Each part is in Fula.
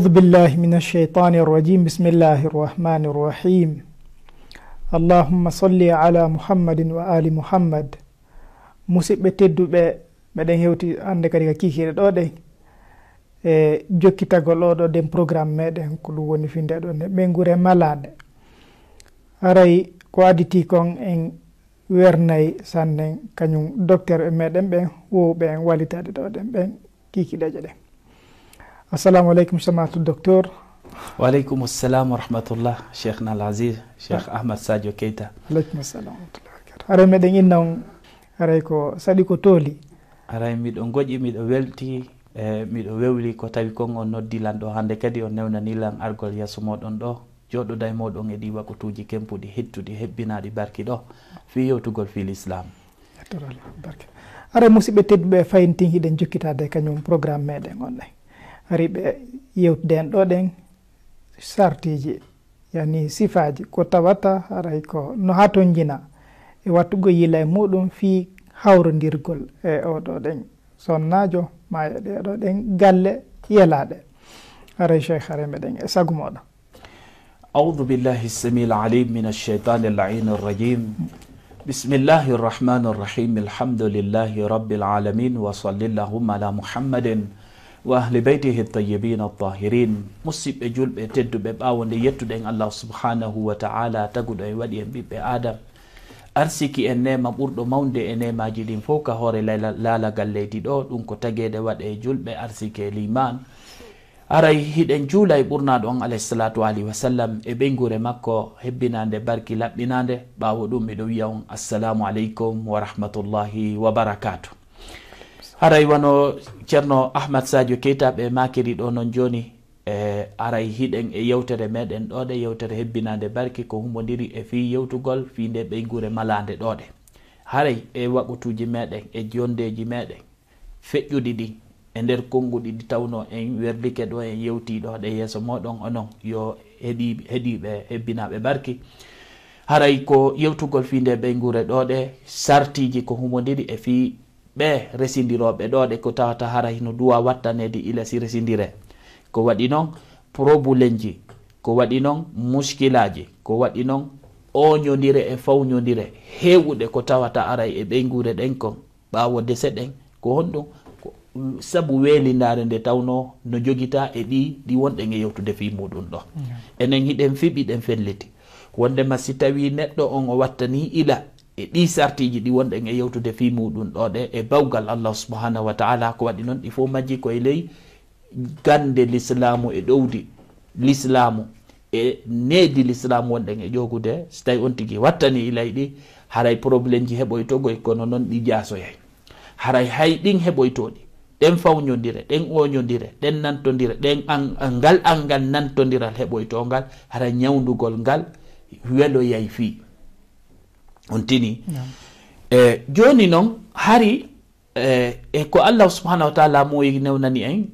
أعوذ بالله من الشيطان الرجيم بسم الله الرحمن الرحيم اللهم صل على محمد وآل محمد musidɓe tedduɓe meɗen hewti hannde kadi ka kikiɗe ɗo ɗen e jokkitagol oɗo nden programme meɗen ko ɗum woni finde ɗo nde ɓengure malade haray ko aditi kon en wernayi sanne kañum docteur ɓe meɗen ɓen wowɓe en walitade ɗo ɗen ɓen kikiɗeje ɗen Assalamu alaikum shamatu doktor. Wa alaikum assalam wa rahmatullah Sheikhna al-Aziz Sheikh Ahmad Sadio Keita. Alaikum assalam wa rahmatullah. Aray meɗen innan aray ko saɗi ko tooli. Aray miɗo goƴi miɗo welti e miɗo wewli ko tawi kon on noddilan ɗo hannde kadi on newnanilan argol yeeso moɗon ɗo joɗoda e moɗon e ɗi wakkatuji kempuɗi hettudi hebbinaɗi barki ɗo fi yewtugol fil islam ara musidɓe tedduɓe e fayintin hiɗen jokkitade e kañum programme meɗen on riɓe yewtiden do den sartiji yani sifaji ko tawata haray ko no haton jina e wattugo yila e muɗum fi hawrodirgol e o do den sonnajo maye de do den galle yelaɗe haray cheikh hare meɗen e sago moɗon أعوذ بالله السميع العليم من الشيطان اللعين الرجيم بسم الله الرحمن الرحيم الحمد لله رب العالمين وصلى اللهم على محمد wa ahli beytihi ltayibina altahirin musidɓe julɓe tedduɓe ɓawo nde yettuɗen allah subhanahu wa taala taguɗo en waɗi en ɓiɓɓe adam arsiki en nema ɓurɗo mawde e nemaji ɗin fo ka hoore laalagal leydi ɗo ɗum ko tagede waɗe e julɓe arsiki e liman aray hiɗen juula e ɓurnaɗo on alayhi salatu alayhi wa sallam e ɓeygure makko hebbinande barki laɓɓinande ɓawo ɗum miɗo wiya on assalamu aleykum wa rahmatullahi wa barakatuh haray wano ceerno ahmad sadio keita ɓe makiri ɗo noon joni e eh, aray hiɗen e yewtere meɗen ɗoɗe yewtere hebbinade barke ko humbodiri e fi yewtugol fi nde ɓeygure malade ɗoɗe haray e eh, waɓutuji meɗen e eh, jondeji meɗen feƴƴudi ɗi e nder konnguɗi ɗi tawno en werlike ɗo en yewti ɗoɗe yesso moɗon onon yo heɗi heeɗiɓe hebbinaɓe barki haray ko yewtugol fi nde ɓeygure ɗoɗe sartiji ko humbodiri e fi ɓe residiroɓe ɗoɗe ko tawata hara hino duwa wattanede ilasi residire ko waɗi noon probléme ji ko waɗi noon muskilaji ko waɗi noon oñodire e fawñodire hewɗe ko tawata aray e ɓeygure ɗen kon ɓawo dese ɗen ko honɗum saabu welidare nde tawno no joguita e ɗi ɗi wonɗe e yewtude fi muɗum ɗo mm. enen hiɗen fiɓi ɗen felliti wondema si tawi neɗɗo on o wattani ila e ɗi sartiji ɗi wonɗen e yewtude fi muɗum ɗo ɗe e bawgal allah subahanahu wa taala ko waɗi noon ɗi fof majji koye ley gande l'islamu e ɗowdi l'islamu e needi l'islamu wonɗen e ƴogude so tawi on tigui wattani ilay e ɗi haray probléme ji heɓoytogoy kono noon ɗi jaasoyay haray hay ɗin heɓoytoɗi ɗen fawñodire ɗen oñodire ɗen nantodire ɗen ngal angal nantodiral heɓoytongal haray ñawdugol ngal weloyay fii on tini e joni noon hari e, e ko allah subahanahu wa taala mooyi newnani en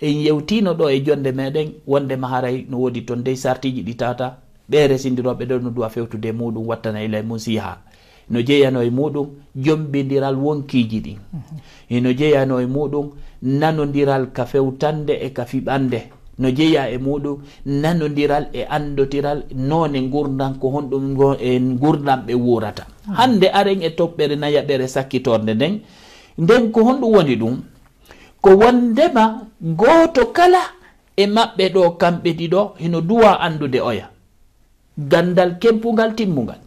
en yewtino ɗo e jonde meɗen wonde ma haray no woodi toon dey sartiji ɗi tata ɓe resindiroɓe ɗo no duwa fewtude e muɗum wattana ila e mum siyaha no jeeyano e muɗum jombidiral wonkiji ɗin mhm. eno jeeyano e muɗum nanodiral ka fewtande e ka fiɓande no jeeya e muɗum nanodiral e andotiral none gurdam ko honɗum e gurdam ɓe wurata ah. hande aren e toɓɓere nayaɓere sakkitorde nden nden ko honɗum woni ɗum ko wondema goto kala e maɓɓe ɗo kamɓe ɗiɗo hino duwa andude oya gandal kempugal timmugal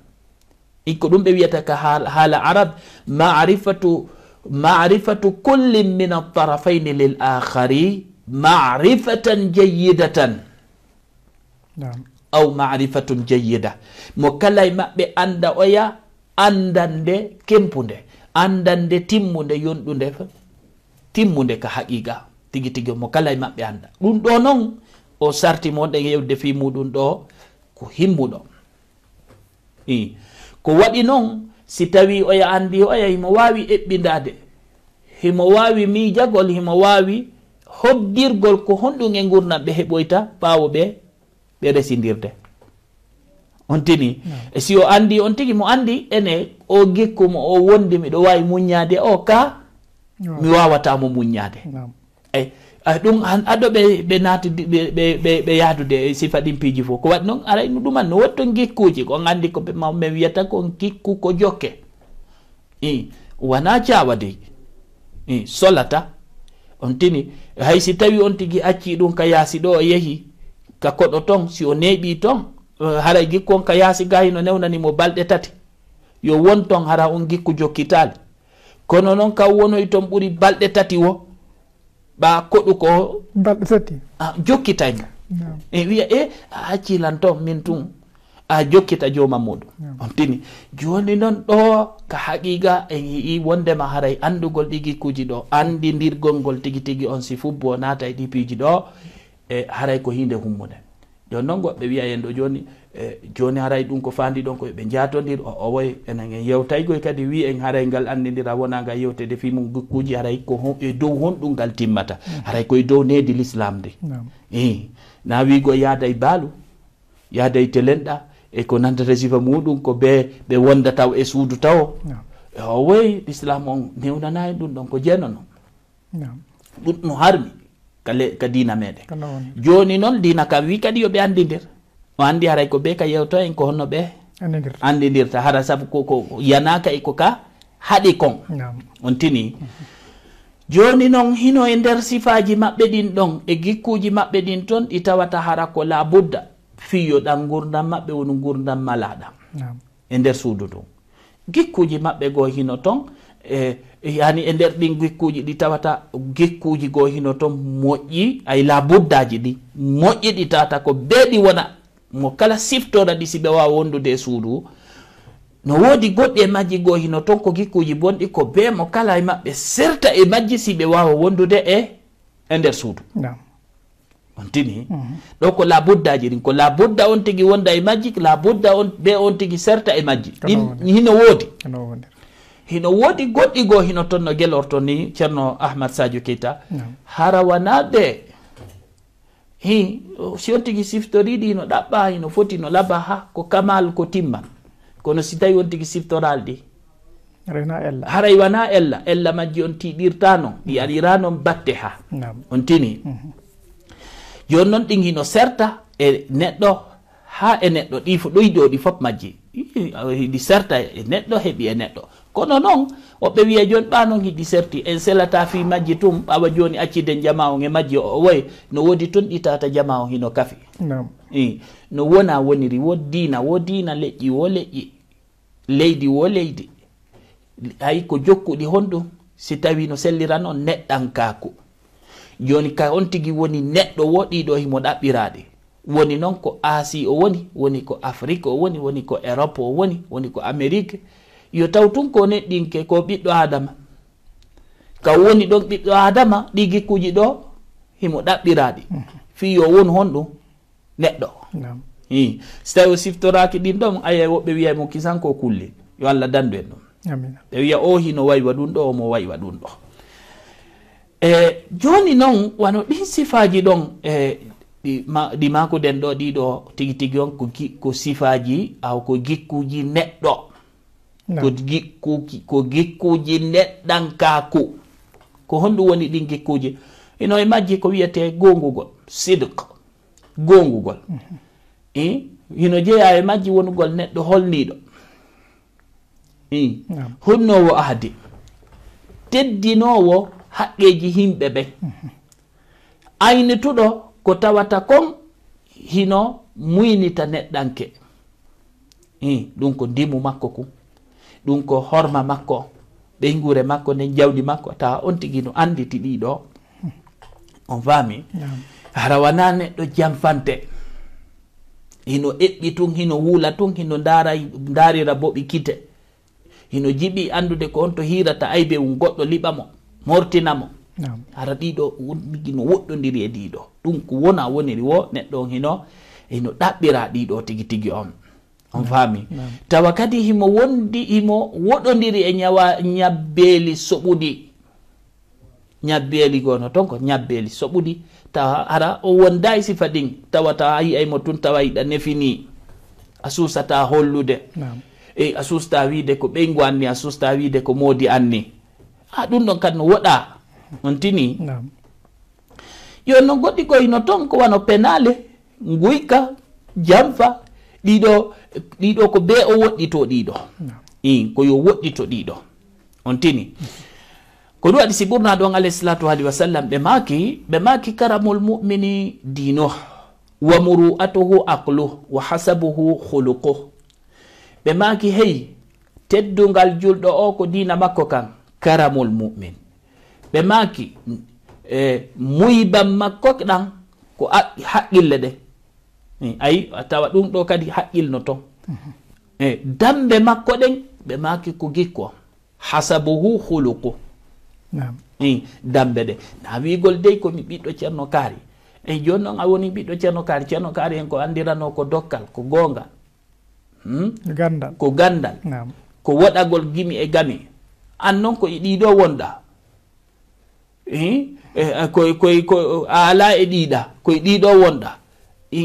ko ɗum ɓe wiyata ka haala arab marifatu marifatu kullin min altarafaini lil ahari marifatan jayidatan aw marifatun jayida mo kala e maɓɓe anda oya andande kempude andande timmude yonɗude timmude ka haqiqa tigi tigi mo kala e maɓɓe anda ɗum ɗo noon o sarti moɗe yewde fi muɗum ɗo ko himmuɗo i ko waɗi noon si tawi oya andi oya himo wawi eɓɓidade himo wawi mijagol himo wawi hoddirgol ko honɗum e gurnam ɓe heɓoyta ɓaawo ɓe ɓe residirde on tini e si o anndi on tigi mo anndi ene o gikkumo o wondi miɗo wawi muññaade o ka mi wawatamo muññaade eyi ɗum aɗo ɓe ɓe naati ɓe yahdude e sifa ɗin piiji fof ko waɗi noon arayno ɗuman no wotto gikkuji kon anndi ko ɓe mame wiyata ko gikku ko jokke i wona cawa de i solata on tini hay si tawi on tigi acci ɗum ka yaasi ɗo o yehi ka koɗo ton si o neeɓi ton eh, hara gikku on ka yaasi gayino newnanimo balɗe tati yo won ton hara on gikku jokkitaali kono noon kaw wonoy ton ɓuri balɗe tati wo ɓa koɗu ko balɗe tati ah, jokkitaymo e wiya e accilan ton min tun a jokkita jo mamadou yeah. on tini joni noon ɗo ka haqiqa e yii wondema haray andugol ɗigi kuji ɗo andidirgol ngol tigi tigi on si fubbu o naata e ɗipiji ɗo e haray ko hinde hummude joni noon goɓɓe wiya en ɗo joni e joni haray ɗum ko fandi ɗon koyeɓe jatodir o owoy enen en yewtaygoy kadi wi en haray ngal andidira wonaga yewtede fimu kuji haray ko e dow honɗum ngal timmata mm. haray koye dow needi l'islam nde i na wigo yaada e baalo yaada e telenɗa e ko nandata sifa muɗum ko be ɓe wonda taw e suudu taw e o woy l'islam on newnana en ɗum ɗon ko jeenono ɗum no harmi ka dina meɗen joni noon dina kam wi kadi yoɓe andidir o andi haray ko ɓe ka yewto en ko honno ɓe andidirta hara saabu koko yanaka e ko ka haaɗi kon on tini joni noon hino e nder sifaji maɓɓe ɗin ɗon e gikkuji maɓɓe ɗin ton ɗi tawata hara ko la budda fiyoɗan gurdam maɓɓe woni gurdam malaɗam e nder suudu ndu gikkuji maɓɓe go hino ton e, e yani e nder ɗin gikkuji ɗi tawata gikkuji go hino ton moƴƴi ay la buddaji ɗi moƴƴi ɗi tawata ko beeɗi wona mo kala siftoɗa ɗi siɓe wawa wondude e suudu no woodi goɗɗi e majji go hino ton ko gikkuji bonɗi ko bee mo kala e maɓɓe serta e majji siɓe wawa wondude e e nder suudu yeah. on tini mm -hmm. ɗo ko labudda ji ɗin ko labudda on tigui wonda e majji labudda on ɓe on tigui serta e majji ɗin hino woodi hino woodi goɗɗi goo hino tonno guelorto ni ceerno ahmad sadio keita no. harawana ɓe hi si on tigui siftoriɗi hino ɗaɓɓa hino foti no laaba ha ko kamal ko timman kono si tawi on tigui siftoral ɗi haray wana ella ella majji on tiɗirtano ɗi mm -hmm. aɗiranon batte ha no. on tini mm -hmm. joni noon ɗin hino serta e neɗɗo ha e neɗɗo ɗi fo ɗoyɗi o ɗi fof majji hiɗi serta e neɗɗo heeɓi e neɗɗo kono noon woɓɓe wiya joni ɓano hiɗi serti en selata fi majji tum ɓawa joni accide jama o e majji o woy no woodi toon ɗi tata jama o hino kafi i no wona woniri wo dina wo dina leƴƴi wo leƴƴi leydi wo leydi hay ko jokkuɗi honɗum si tawi no sellira noon neɗɗan kaku joni ka on tigui woni neɗɗo woɗiɗo himo ɗaɓɓiraɗe woni noon ko asie o woni woni ko afrique o woni woni ko europe o woni woni ko amérique yo taw tun ko neɗɗinke ko ɓiɗɗo adama ka woni ɗon ɓiɗɗo adama ɗi gikkuji ɗo himo ɗaɓɓiraɗi mhm. fi yo won hon ɗum neɗɗo i so tawi o siftoraki ɗin ɗon ayiay woɓɓe wiyay mo kisanko kulle yo allah dandu en ɗum ɓe wiya o hino wawi wa ɗum ɗo omo wawi wa ɗum ɗo e joni noon wano ɗin sifaji ɗon e ɗi mako den ɗo ɗiɗo tigi tigi on ko sifaji aw ko gikkuji neɗɗo ko gikkuji neɗɗankaku ko honɗum woni ɗin gikkuji ino e majji ko wiyete gongugol sidk gongugol i mhm. hino eh, jeeya e majji wonugol neɗɗo holniɗo i honnowo aadi teddinowo haqqeji himɓe ɓen aynituɗo ko tawata kon hino muynita neɗɗanke i ɗum ko ndimu makko ku ɗum ko horma makko ɓeygure makko nden jawdi makko tawa on tigi no anditi ɗiɗo on faami hara wana neɗɗo jamfante hino eɓɓi tun hino wuula tun hino ndara darira bo ɓi kite hino jiɓi andude ko on to hirata aybe um goɗɗo liɓa mo mortinamo hara ɗiɗo ino woɗɗodiri e ɗiɗo ɗum ko wona woniri wo neɗɗo on hino ino ɗaɓɓira ɗiɗo tigi tigi on on faami tawa kadi himo wondi himo woɗodiri e ñawa ñabbeeli soɓuɗi ñabbeeli gono toon ko ñabbeeli soɓuɗi tawa hara o wonda e sifa ɗin tawa tawa a yiyaymo tun tawa yiɗa nefini a suusata hollude eyi a suusta wiide ko ɓeygu anni a suusta wiide ko moodi anni ha ɗum ɗon kadi no woɗa on tini yo no goɗɗi koyno toon ko wano penale guyka janfa ɗiɗo ɗiɗo ko be o woɗɗito ɗiɗo i koyo woɗɗito ɗiɗo on tini ko ɗum waɗi si ɓurna ɗon alayhisalatu alih wa sallam ɓe maki ɓe maki karamul mumini dino wa muru'atuhu aqlu wa hasabuhu khuluqu ɓe maki hey teddugal julɗo o ko dina makko kan karamol mumen ɓe maki e muyban makko ɗan ko haqqille ɗe e, ayi a tawa ɗum ɗo kadi haqqilno ton e dambe makko ɗen ɓe maki ko gikko hasabuhu huluku i e, dambe ɗe na wigol dey komi ɓiɗɗo ceerno kaari eyi joni noon a woni ɓiɗɗo ceerno kaari ceerno kaari en ko andirano ko dokkal ko gongal hmm? ko gandal ko woɗagol gimi e gami an noon ko e ɗiɗo wonɗa eh, eh, koykoyko ala e ɗiɗa koye ɗiɗo wonɗa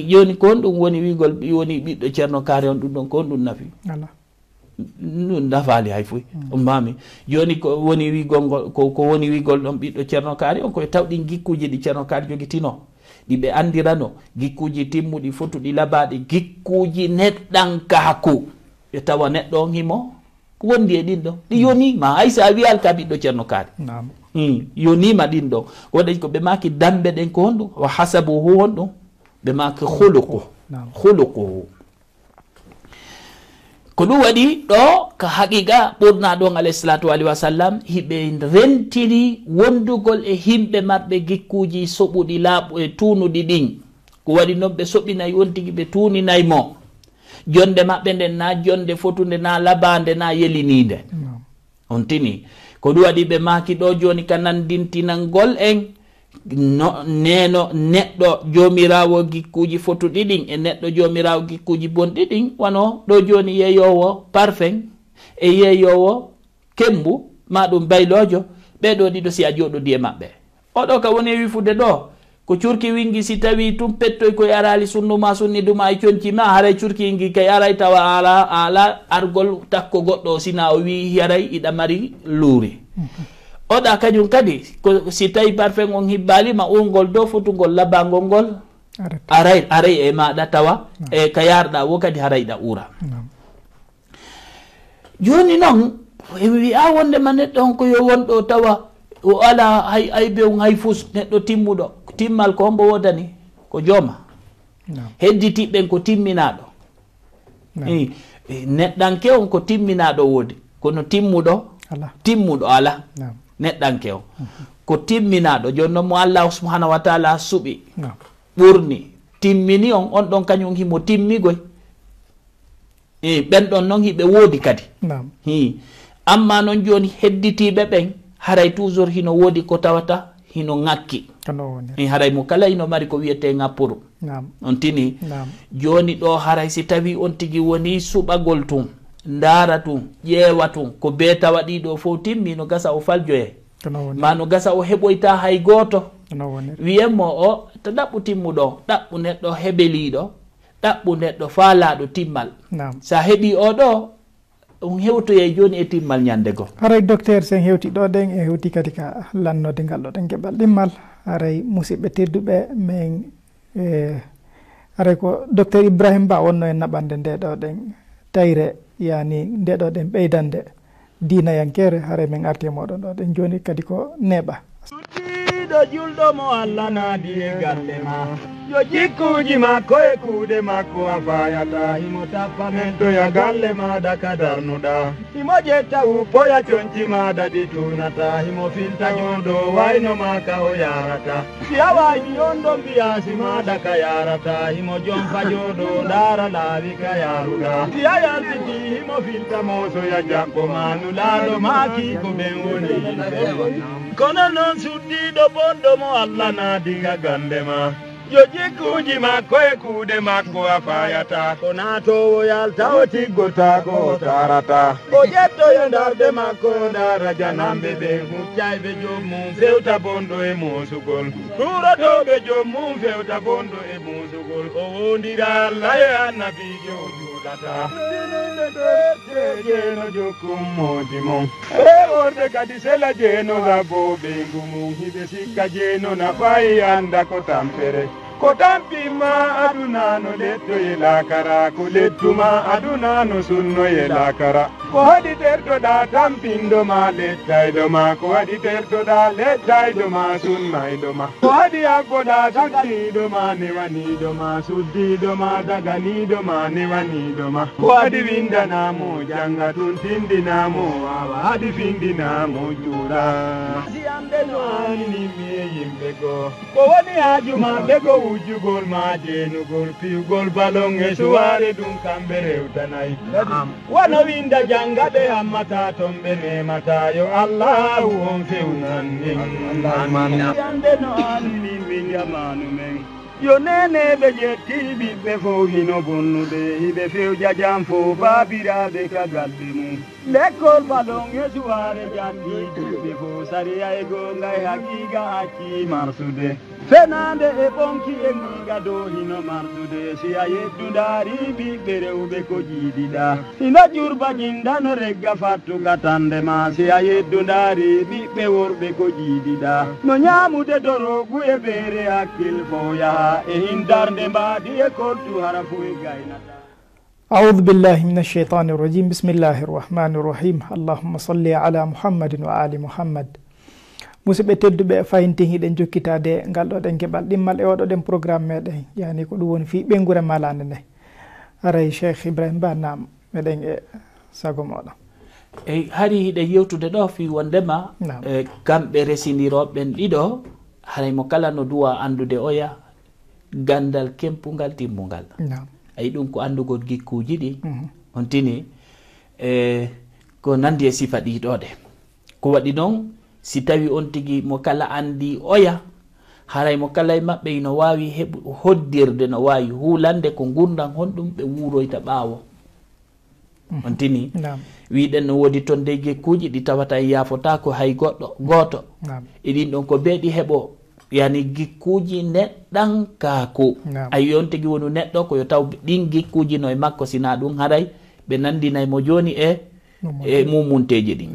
joni ko honɗum woni wigol ɓi woni ɓiɗɗo ceerno kaare on ɗum ɗon ko honɗum nafi ɗum nafali hay foy mm. mami joni ko woni wigolngol ko woni wigol ɗon ɓiɗɗo ceerno kaari on koye tawɗin gikkuji ɗi ceerno kaari joguitino ɗiɓe andirano gikkuji timmuɗi fotuɗi labaɗi gikkuji neɗɗan kaaku ɓe tawa neɗɗo on himo ko wondi e ɗin ɗon ɗi yonima hay sa wiyal ka ɓiɗɗo ceerno kaali hmm, yonima ɗin ɗon waɗay ko ɓe maki dambe ɗen ko honɗum o hasabu ho honɗum ɓe maki holoko holoko ho ko ɗum waɗi ɗo ko haqiqa ɓurna ɗon alayhisalatu alih wa sallam hiɓe rentiri wondugol e himɓe maɓɓe gikkuji soɓuɗi laaɓ e tunuɗi ɗin ko waɗi noon ɓe soɓinayi won tigui ɓe tuninayi mo jonde maɓɓe nden na jonde fotude na labande na yelinide on tini ko ɗum waɗi ɓe maki ɗo joni kanandintinangol en no neno neɗɗo jomirawo gikkuji fotu ɗiɗin e neɗɗo jomirawo gikkuji bonɗi ɗin wano ɗo joni yeeyowo parfin e yeeyowo kembu ma ɗum baylojo ɓeɗo ɗiɗo si a joɗodi e maɓɓe oɗo ka woni e wifude ɗo ko curki wingi si tawi tum pettoy ko yarali sunnuma sunniduma e coñcima haray curki ngi ka yaray tawa ala ala argol takko goɗɗo sina o wi yaray iɗa mari luuri oɗa kañum kadi si tawi parfum on hibbalima ungol do fotugol labangol ngol aray aray e maɗa tawa e ka yarɗa wo kadi harayɗa uura joni noon en wiya wondema neɗɗo on ko yo wonɗo tawa o ala hay aybe on hay fus neɗɗo timmuɗo timmal ko hombo wodani ko jooma hedditiɓɓen ko timminaɗo neɗɗanke on ko timminaɗo woodi kono timmuɗo timmuɗo ala neɗɗanke on mhm. ko timminaɗo joni noon mo allahu subahanahu wa taala suɓi ɓurni timmini on on ɗon kañum himo timmigoy i ɓen ɗon noon hiɓe woodi kadi i amma noon joni hedditiɓe ɓen haray toujours hino woodi ko tawata hino ŋakki en haray mo kala ino mari ko wiyete ŋappur on tini joni ɗo haray si tawi on tigi woni suɓagol tun ndaara tun ƴeewa tun ko be tawa ɗiɗo fof timmi no gasa o faljoye ma no gasa o heɓoyta hay gooto wiyenmo o to ɗaɓɓu timmuɗo ɗaɓɓu neɗɗo heɓeliɗo ɗaɓɓu neɗɗo faalaɗo timmal sa heɓi o ɗo on hewtoye joni e timmal ñande goo aray docteur sen hewti ɗo den e hewti kadi ka lannode ngal ɗo ɗen geɓal ɗimmal aray musidɓe tedduɓe min e, aray ko docteur ibrahima ba wonno en naɓande ndeɗo ɗen tayre yani ndeɗo ɗen ɓeydande dinayankere haray min arti e moɗon ɗo ɗen joni kadi ko neɓa ɗo julɗomo allah naadi e galle ma yo jikkuji makko e kuuɗe makko a fayata imo tappa men toya galle maɗa ka darnuɗa imo ƴetta wuppoya conci maɗa ɗi tunata imo filta ñoɗo wayno maka o yarata siyawaji yondo mbiyasi maɗa ka yarata imo jompa joɗo ndara laawi ka yaruɗa siya yaltiti imo filta mosoya jaɓɓo manu laaɗo maki ko ɓen woni yimɓe kono noon suddiɗo bonɗo mo allah naadiga gandema joƴi kuuji makko e kuuɗe makko a fayata o natowo yaltawo tiggotaako o tarata o ƴettoyo darde makko ndara janamɓe ɓe huƴƴay ɓe jommum fewta bonɗo e mosugol turotoɓe jommum fewta bonɗo e mosugol o wondira allah e annabiji o juɗata jeno jokkum modi mum e worde kadi sela jeno rabbo ɓeygu mum hiɓe sikka jeno na fayi e anda ko tampere ko tampima aduna no leddo ye lakara ko ledduma aduna no sunno ye lakara ko haɗi terdoɗa tampindoma leddayɗoma ko haɗi terdoɗa leddayɗoma sunnayɗoma ko haɗi aggoɗa sagdiɗoma newaniɗoma suddiɗoma daganiɗoma newaniɗoma ko haɗi windanamo janga tun tindinamo awa haɗi findinamo jura ɗeɗo aninimie yimɓe go ko woni hajuma ɓego uju gol majenu gol piu gol balonge suare dun kambe rewtanai wano winda jangaɓe hammata tomɓe nematayo allahu on fewnanniande no annimɓe jamanu men yo neneɓe jetti ɓiɓɓe fo hino bonnuɓe hiɓe fewja jam fo babiraɓe kagalɓe mum lekkol balon e suare janɗi duɓe fo sariya e gonga e haqiqa marsude fenande e bonki e miga do hino mardude siya yeddudaari ɓiɓɓe rewɓe ko jiiɗiɗa ina jurba ƴindano regga fattuga tandema siya yeddudaari ɓiɓɓe worɓe ko jiiɗiɗa no ñaamude dorogu e bere akil fow e hindarde mbaadi e kortu hara fo e gaynata أعوذ بالله من الشيطان الرجيم بسم الله الرحمن الرحيم اللهم صل على محمد وآل محمد musidɓe tedduɓe fayintihiɗen jokkitade ngal ɗoɗen keɓal ɗimmal e oɗoɗen programme meɗen yani ko ɗum woni fi ɓengure malade nde aray cheikh ibrahima ba nam meɗen e sago moɗo eyi haari hiɗe yewtude ɗo fi wondema e kamɓe resiniroɓen ɗiɗo haraymo kala no duwa andude oya gandal kempungal timmungal ayi ɗum ko andugol gikkuji ɗi mhm. on tini e ko nandi e sifa ɗiɗoɗe ko waɗi noon si tawi on tigi mo kala andi oya haray mo kala e maɓɓe ino wawi heɓ hoddirde no wawi hulande ko gurdan honɗum ɓe wuuroyta ɓaawo hmm. on tini wiɗen no woodi ton dey gekkuji ɗi tawata e yaafotako hay goɗɗo gooto e ɗin ɗon ko beeɗi heɓo yani gikkuji neɗɗan kaako ayi on tigi woni neɗɗo koyo taw ɗin gikkuji no e makko sina ɗum haray ɓe nandinaymo joni e e mumunteji ɗi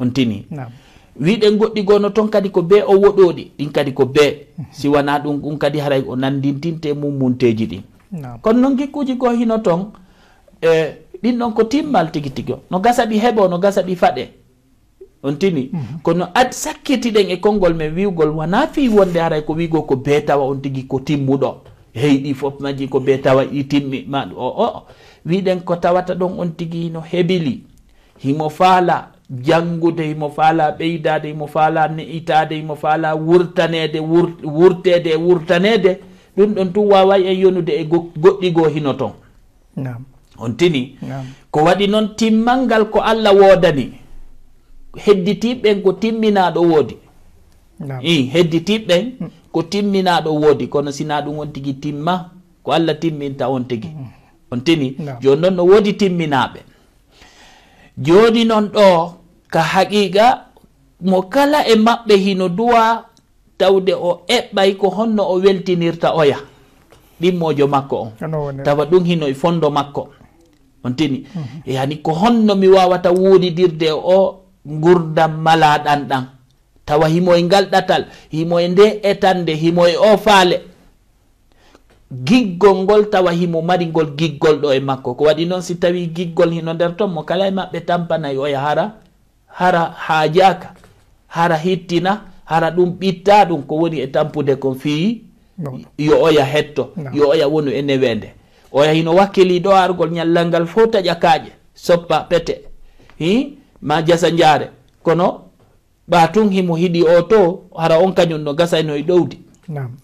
on tini Naam. wiiɗen goɗɗi goono toon kadi ko bee o woɗooɗi ɗin kadi ko bee si wonaa ɗum ɗum kadi haray o nanndintinte e mum munteeji ɗin kono noon gikkuuji goo hino toon e ɗin ɗon ko timmal tigi tigio no gasa ɗi heɓoo no gasa ɗi faɗe on tini mhm. kono ad sakkitiɗen e konngol men wiwgol wonaa fii wonde haray ko wiigoo ko bee tawa on tigi ko timmuɗo hey ɗi fof majji ko bee tawa ɗi timmi ma o o wiiɗen ko tawata ɗon on tigi no heɓili himo faala jangude mo faala ɓeydade mo faala ne'itade mo faala wurtanede wurtede e wurtanede ɗum ɗon tun waway en yonude e, e goɗɗigoo hino ton on tini ko waɗi noon timmal ngal ko allah woodani hedditiɓɓen ko timminaɗo woodi i hedditiɓɓen mm. ko timminaɗo woodi kono sina ɗum on tigi timma ko allah timminta on tigi mm. on tini joni noon no woodi timminaɓe joni noon ɗo ka haqiqa mo kala e maɓɓe hino duwa tawde o eɓɓay ko honno o weltinirta oya ɗimmojo makko on tawa ɗum hino e fondo makko on tini mm -hmm. yani ko honno mi wawata wuudidirde e o gurdam malaɗan ɗan tawa himo e ngal ɗatal himo e nde etande himo e o faale giggol ngol tawa himo mari ngol giggol ɗo e makko ko waɗi noon si tawi giggol hino nder toon mo kala e maɓɓe tampanayi oya hara mm hara haajaka hara hittina hara ɗum ɓitta ɗum ko woni e tampude kon fii yo oya hetto yo oya wonu e newende oya hino wakkili ɗo argol ñallal ngal fof taƴa kaaƴe soppa pete hi ma jasa njaare kono ɓatun himo hiɗi o to hara on kañum no no e ɗowdi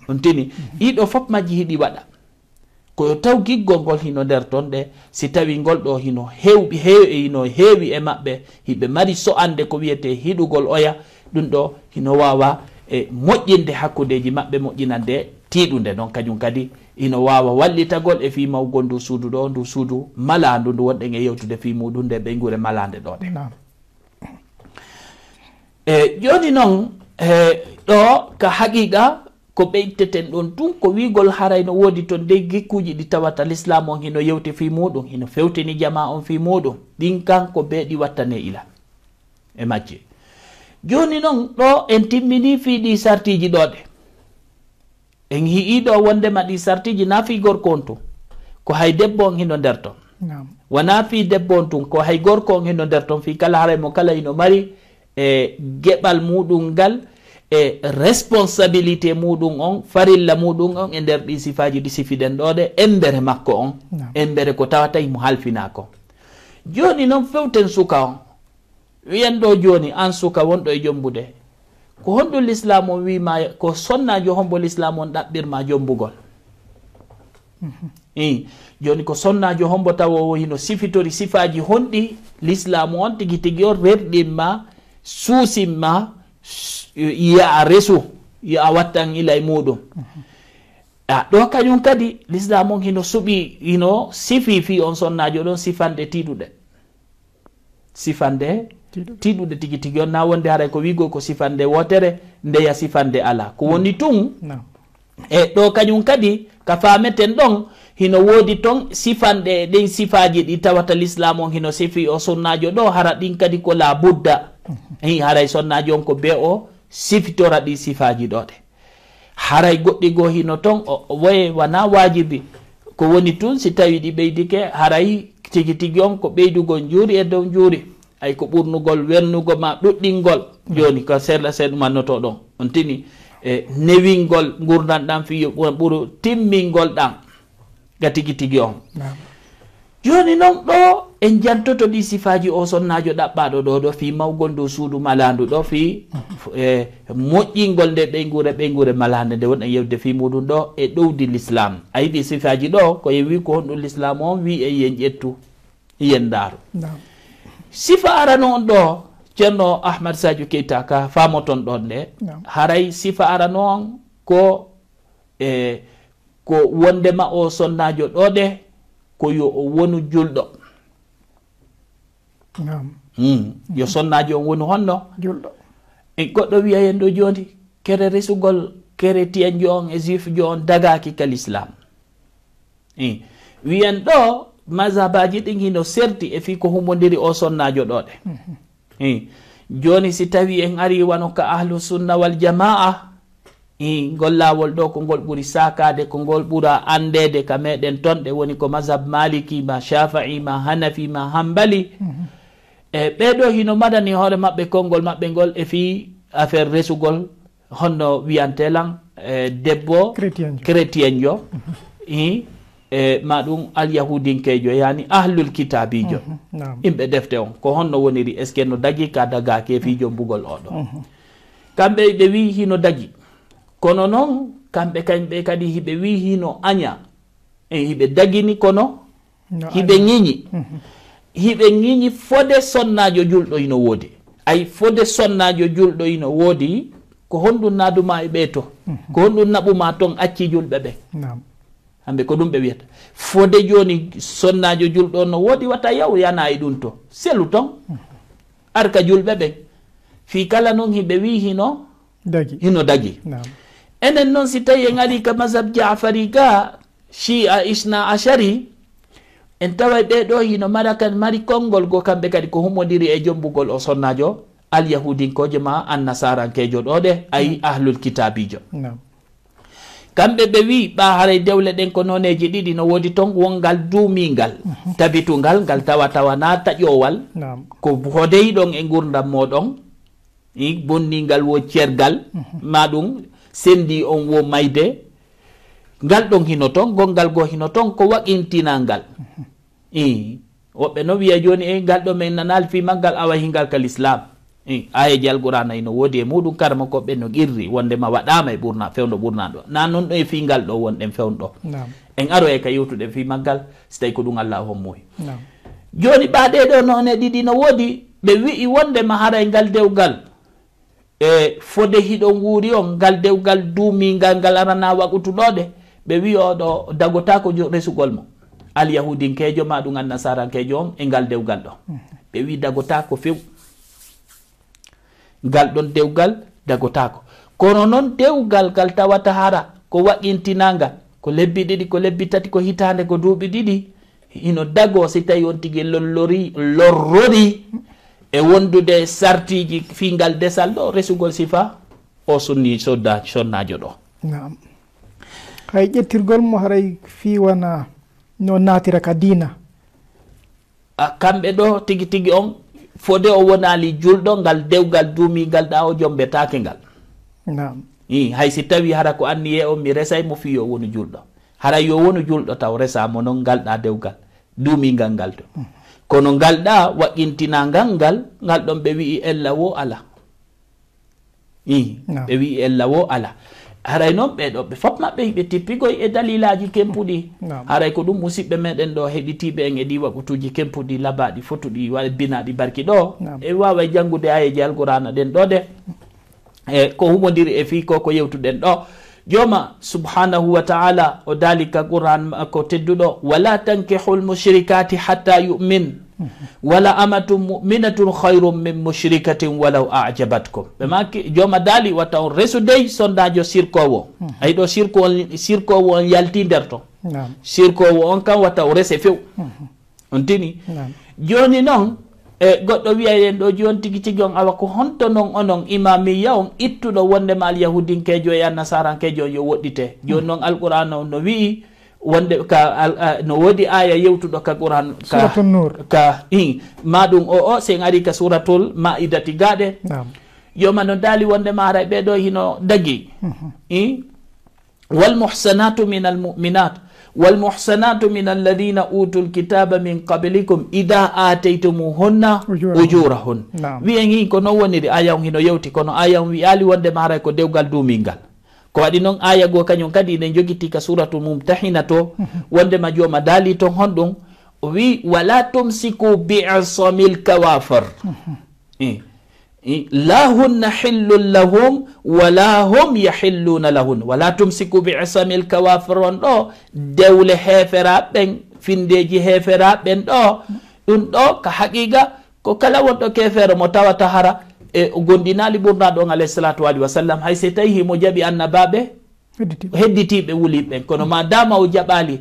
on tini ɗiɗo fof majji hiɗi waɗa koyo taw giggol ngol hino nder ton ɗe si tawi ngol ɗo hino hewɓi hino heewi e maɓɓe hiɓe mari so ande ko wiyete hiɗugol oya ɗum ɗo hino wawa e moƴƴinde hakkudeji maɓɓe moƴƴina nde tiiɗunde noon kañum kadi ino wawa wallitagol e fimawgol ndu suudu ɗo ndu suudu malandu ndu wonɗen e yewtude fi muɗum nde ɓe gure malande ɗoɗe e joni noon e ɗo ka haqiqa ko ɓeyteten ɗon tun ko wigol harayno woodi toon dey gikkuji ɗi tawata l' islam on hino yewti fi muɗum hino fewtini jama on fi muɗum ɗin kanko beeɗi wattane ila e majje joni noon ɗo en timmini fi ɗi sartiji ɗoɗe en hiiɗo wondema ɗi sartiji na fi gorko on tun ko hay debbo on hino nder toon wona fi debbo on tun ko hay gorko on hino nder toon fi kala haray mo kala hino mari e geɓal muɗum ngal e responsabilité muɗum on farilla muɗum on e nder ɗi sifaji ɗi sifiɗen ɗoɗe embere makko on embere ko tawatawi mo halfinako joni noon fewten suka on wiyen ɗo joni an suka wonɗo e jombude ko honɗum l'islam on wima ko sonnajo hombo l'islam on ɗaɓɓirma jombugol mhm. i joni ko sonnajo hombo tawowo hino sifitori sifaji honɗi l'islam on tigui tigui on rerɗinma suusinma yiya reso yo a wattan ilay e muɗum mhm. a ah, ɗo kañum kadi l'islam on hino suɓi hino sifi fi on sonnajo ɗon sifande tiɗuɗe sifande tiɗuɗe tigi tigi on na wonde haray ko wigo ko sifande wotere ndeya sifande ala ko mhm. woni tun e ɗo kañum kadi ka fameten ɗon hino woodi ton sifanɗe ɗen sifaji ɗi tawata l'islam on hino sifi o sonnajo ɗo hara ɗin kadi ko la budda ey haray sonnaji on ko be o sifitora ɗi sifaji ɗoɗe haray goɗɗi go hino ton woye wona wajibi ko woni tun si tawi ɗi ɓeydike haray tigi tigi on ko ɓeydugol juuri e dow juuri ay ko ɓurnugol wernugo ma ɗuɗɗingol joni ko serla seɗumannoto ɗon on tini e newingol gurdan ɗan fi ɓuru timmingol ɗan ga tigi tigi on joni noon ɗo en jantoto ɗi sifaji o sonnajo ɗaɓɓaɗo ɗo ɗo fi mawgol ndu suudu malandu ɗo fi e moƴƴingol nde ɓeygure ɓeygure malande nde wonɗen yewde fi muɗum ɗo e ɗowdi l'islam a yiɗi sifaji ɗo ko ye wi ko honɗum l'islam on wi e yen ƴettu yen daaru sifa arano on ɗo ceerno ahmad sadio keyta ka famoton ɗon nde haray sifa arano on ko e ko wondema o sonnajo ɗo ɗe koyo o wonu julɗo mm. yo sonnaji on woni honno julɗo e goɗɗo wiya hen ɗo jondi kere resugol kere tiyan jo on e juif jo on dagaki kal islam i wiyan ɗo masabaji ɗin hino serti e fi ko humbodiri o sonnajo ɗoɗe mm -hmm. i joni si tawi en ari wano ka ahlusunna wal jama'a i ngol lawol ɗo ko ngol ɓuuri sakade ko ngol ɓura andede ka meɗen ton ɗe woni ko masab maliki ma shafai ma hanafi ma hambali mm -hmm. eyi ɓeeɗo hino madani hoore maɓɓe konngol maɓɓe ngol e fii affaire resugol honno wiyantelan e debbo chrétien jo i e ma ɗum alyahudinkeejo yaani ahlul kitabiijo mhm, yimɓe defte on ko honno woniri est ce que no dagi ka daga keefiijo mbugol oɗo mhm. kamɓe ɓe wi hino dagi kono noon kamɓe kañɓe kadi hiɓe wi hino aña e hiɓe dagini kono hiɓe ñiñi hiɓe ñiñi fode sonnaajo julɗo ino woodi ayi fode sonnaajo julɗo ino woodi ko honɗum naaduma e ɓee to mhm. ko honɗum naɓuma toon acci julɓe ɓee hambe ko ɗum ɓe wiyata fode jooni sonnaajo julɗo no woodi wata yaw yana e ɗum to selu ton mhm. ar ka julɓe ɓen fii kala noon hiɓe wi hino dagi hino dagi enen noon si tawi en ari ka masab jafari ga chi a isna achari mm -hmm. en tawa ɗeɗo hino mara kan mari konngol go kamɓe kadi ko humodiri e jombugol o sonnajo alyahudinkojo ma annasarankejo ɗo ɗe ayi mm. ahlul kitabijo kamɓe ɓe wi ɓa haray dewle ɗen ko noneji ɗiɗi no woodi ton wongal duumingal mhm. tabitungal ngal tawatawa na taƴowal ko hodeyɗon e gurdam moɗon bonningal wo cergal ma mhm. ɗum sendi on wo mayde ngal ɗon hino ton gonngal goo hino ton ko waqintinal ngal mm-hmm. i woɓɓe noon wiya jooni e ngal ɗo min nanaal fiimal ngal awa hingal kal islam i ayeji alqouranayi no woodi e muɗum karma ko ɓe no irri wondema waɗama e ɓurna fewɗo ɓurna ɗo na noon ɗo e fiingal ɗo wonɗen fewnɗo en aro e ka yewtuɗe fiimal ngal so tawi ko ɗum allah hommuhi jooni ɓaaɗe ɗo noon e ɗiɗi no woodi ɓe wi'i wondema hara e ngal dewgal e fode hiɗon wuuri on ngal dewgal duumingal ngal arana waqutuɗoɗe ɓe wi oɗo dagotako resugol mo alyahudin keejo ma ɗum annasaran keejo on e ngal dewgal ɗo hmm. ɓe wi dagotako few ngal ɗon dewgal dagotako kono noon dewgal ngal tawata hara ko waqintinangal ko lebbi ɗiɗi ko lebbi tati ko hitande ko duuɓi ɗiɗi ino dago si tawi on tigi lollori lorrori e wondude sartiji fingal desal ɗo resugol sifa o sunni sodda sonnajo ɗo hay ƴettirgol mo haray fiwana no natira ka dina kamɓe ɗo tigi tigi on fode o wonali julɗo ngal dewgal duumigal ɗa o jombetake ngal i hay si tawi hara ko anniye o mi resay mo fi yo wonu julɗo hara yo wonu julɗo taw resamo noon ngalɗa dewgal duumigal ngal to mm. kono ngal ɗa waqintina ngal ngal ngal ɗon ɓe wii ellawo ala i ɓe wii ellawo ala haray noon ɓeɗo ɓe fof maɓɓe hiɓe tippigoy e dalilaji kempuɗi haray ko ɗum musidɓe meɗen ɗo heɗitiɓe en e ɗi wakutuji kempuɗi labaɗi fotuɗi binaɗi barki ɗo e wawa janggude ayeji alqurana ɗen ɗo de e ko humodiri e fi ko ko yewtuɗen ɗo joma subhanahu wa taala o daali ka qouran makko tedduɗo wala tankihu lmushrikati hatta yumine wala amatu muminatun hayrum min mushrikatin walaw ajabatkum ɓe maki joma daali watta on resu dey sondage o sirkowo hmm. ayiɗo sirku on sirkowo on yalti nder to sirkowo on kam watta o rese few hmm. on tini joni noon e goɗɗo wiyayen ɗo joni tigi tigi on awa ko honto noon onon imamiya on ittuɗo wondemal yahudinkejo e annasarankejo on yo woɗɗite hmm. joni noon alqouran o no wii wonde ka no woodi aya yewtuɗo ka qouran kasuratunour ka i ma ɗum o o sen ari ka suratul ma idati gaɗe yoma no daali wonde mara e ɓeɗo hino dagui mhm. i walmuhsanatu min almuminat walmuhsanatu min alladina utu lkitaba min qablikum ida ataytumu honna ujurahun wiyen hin ko non woniri aya o hino yewti kono aya o wiyali wonde maaray ko dewgal dumingal ko waɗi noon aya goo kañum kadi eɗen jogiti ka suratu mumtahina to wondema jooma daali ton honɗum o wi wala tumsiku biisamil kawafir la hunna hillun lahum wala hum yahilluna lahun wala tumsiku biisamil kawafir on ɗo dewle heeferaɓɓen findeji heeferaɓɓen ɗo ɗum ɗo ka haqiqa ko kala wonɗo kefere mo tawata hara e gonɗinali ɓurna ɗon alayhi salatu alih wa sallam hay so tawi himo jaɓi annabaɓe hedditiɓe wuliɓen kono ma dama o jaɓali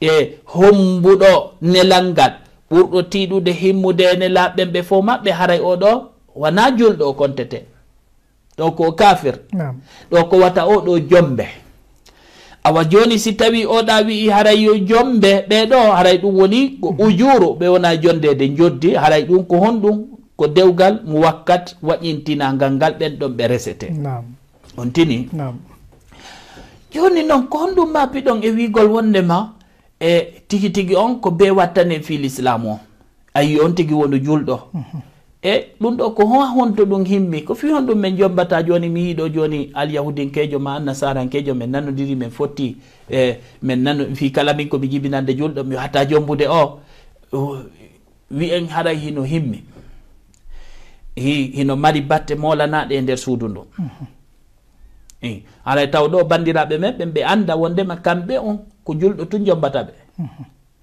e hombuɗo nelal ngal ɓurɗo tiɗude himmude e ne laɓɓen ɓe fo maɓɓe haray o ɗo wona julɗo o kontete ɗo ko kafir ɗo ko wata oɗo jombe awa joni si tawi oɗa wii haray yo jombe ɓeɗo haray ɗum woni ko mhm. ujuru ɓe wona jondede joddi haray ɗum ko honɗum ko dewgal mo wakkat waƴintinangal ngal ɓen ɗon ɓe resete on tini joni noon ko honɗum mappi ɗon e wigol wonde ma e tigi tigi on ko be wattane fil islamu o ayi on tigi wondu julɗo e ɗum ɗo ko hoa honto ɗum himmi ko fi honɗum min jombata joni mi yiiɗo joni alyahudinkejo ma annasarankejo min nanodiri min fotti e min nano fi kala min komi jibinande julɗo mi hatta jombude o wi en haray hino himmi hi hino mari batte molanaɗe e nder suudu ndu i alay taw ɗo bandiraɓe men ɓe ɓe anda wondema kamɓe on ko julɗo tu jombata ɓe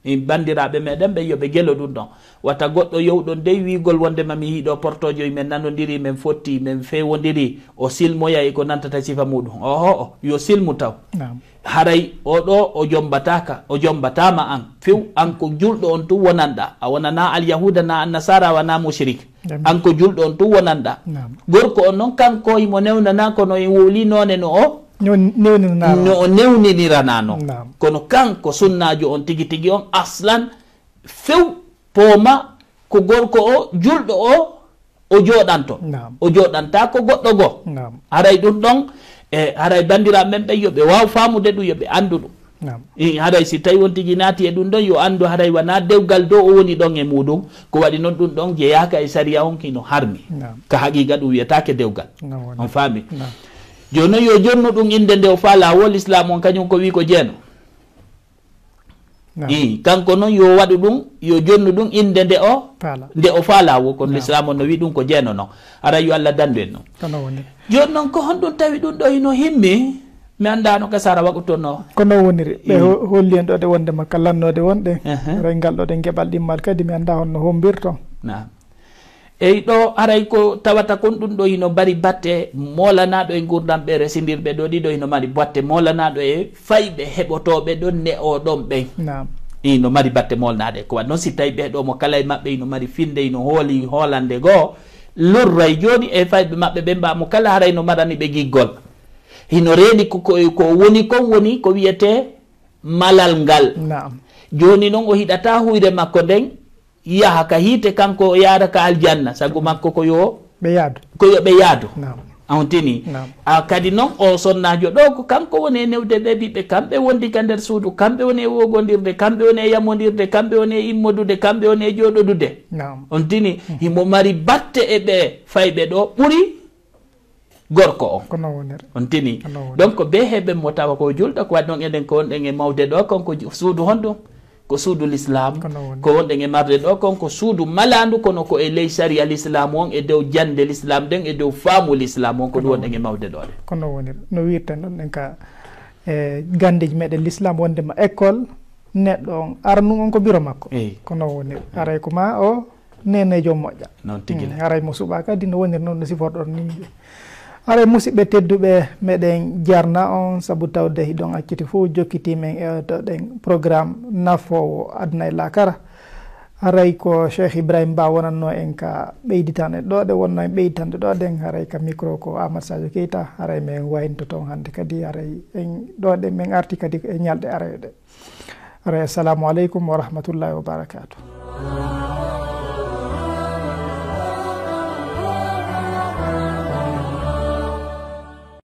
min bandiraɓe meɗen ɓe yoɓe gelo ɗum ɗon wata goɗɗo yowɗon dey wigol wondema mi yiiɗo porte joyi min nanodiri min fotti min fewodiri o silmoyay e ko nantata sifa muɗum oho o yo silmu taw haray oɗo o jombataka o jombatama an few an ko julɗo on tun wonanɗa a wona na alyahuda na annasara wana mushrique an ko julɗo on tun wonanɗa gorko on noon kanko imo newnanakono en wuuli none no o newninano no newniniranano kono kanko sunnaji on tigi tigi on aslan few pooma ko gorko o julɗo o o jooɗanto o jooɗanta ko goɗɗo goo haray ɗum ɗon e eh, haray bandiraɓe men ɓen yoɓe waw famude ɗum yoɓe andu ɗum haray si tawi won tigi naati e ɗum ɗon yo andu haray wona dewgal dow o woni ɗon e muɗum ko waɗi noon ɗum ɗon jeeyaka e saria on kino harmi ka haqiqa ɗum wiyata ke dewgal on faami Naam. joni noon yo jonnu ɗum inde nde o fa lawol islam on kañum ko wi ko jeeno i kanko noon yo waɗu ɗum yo jonnu ɗum inde nde o nde o fa lawol kono l'islam o no wi ɗum ko jeeno noon ara yo allah dandu en noon joni noon ko honɗum tawi ɗum ɗo ino himmi mi anndano kasara wagu toon no kono woniri ɓe holli en ɗo ɗe wondema kallannoɗe wonɗe rengal ɗo ɗe geɓal ɗimmal kadi mi annda honno hombirton nam eyi ɗo aray ko tawata kon ɗum ɗo hino bari batte molanaɗo e gurdam ɓe residirɓe ɗo ɗiɗo hino mari batte molanaɗo e fayɓe heɓotoɓe ɗon ne o ɗon ɓen ino mari batte molnaɗe ko wa noon si tawi ɓe ɗo mo kala e maɓɓe ino mari finde ino hooli hoolande goo lorray joni e fayɓe maɓɓe ɓe mbamo kala haray no marani ɓe giggol hino reeni ko woni kon woni ko wiyete malal ngal joni noon o hiɗata huyre makko nden yaha ka hiite kanko yaada ka aljanna saggo makko ko yo ɓe yaadu koyo ɓe yaadu on tini a kadi noon o sonnajo ɗo ko kanko woni e newde ɓe biɓɓe kamɓe wondika nder suudu kamɓe woni e wogodirde kamɓe woni e yamodirde kamɓe woni e immodude kamɓe woni e jooɗodude on tini mm. himo mari batte e ɓe fayɓe ɗo ɓuri gorko on on tini donc ɓe heɓe mo tawa ko julɗo ko waɗi noon eɗen ko wonɗen e mawde ɗo konko suudu honɗum ko suudu l'islam ko wonde e marde do kon ko suudu malandu kono ko e ley sharia l'islam on e dow jande l'islam den e dow faamu l'islam on ko ɗum wonɗen e mawde ɗoɗe kono woni no wirta non en ka e gande mede l'islam ma école neɗɗo on arnu on ko biro makko kono woni aray ko ma o nenejo e moƴƴa noon tigui mm, aray mo di kadi no woniri noon no ni ara musibe teddube medeng jarna on sabutau tawde hiɗon acciti jokiti men e den programme nafowo adna e lakara haray ko cheikh Ibrahim ba wonanno en ka ɓeyditande do doa wonno en ɓeyditande ɗo ɗen haray ka micro ko amadou sadio keita haray min waynto ton hande kadi haray en do de men arti kadi e nyalde arayo de haray assalamu alaikum wa rahmatullahi wa barakatuh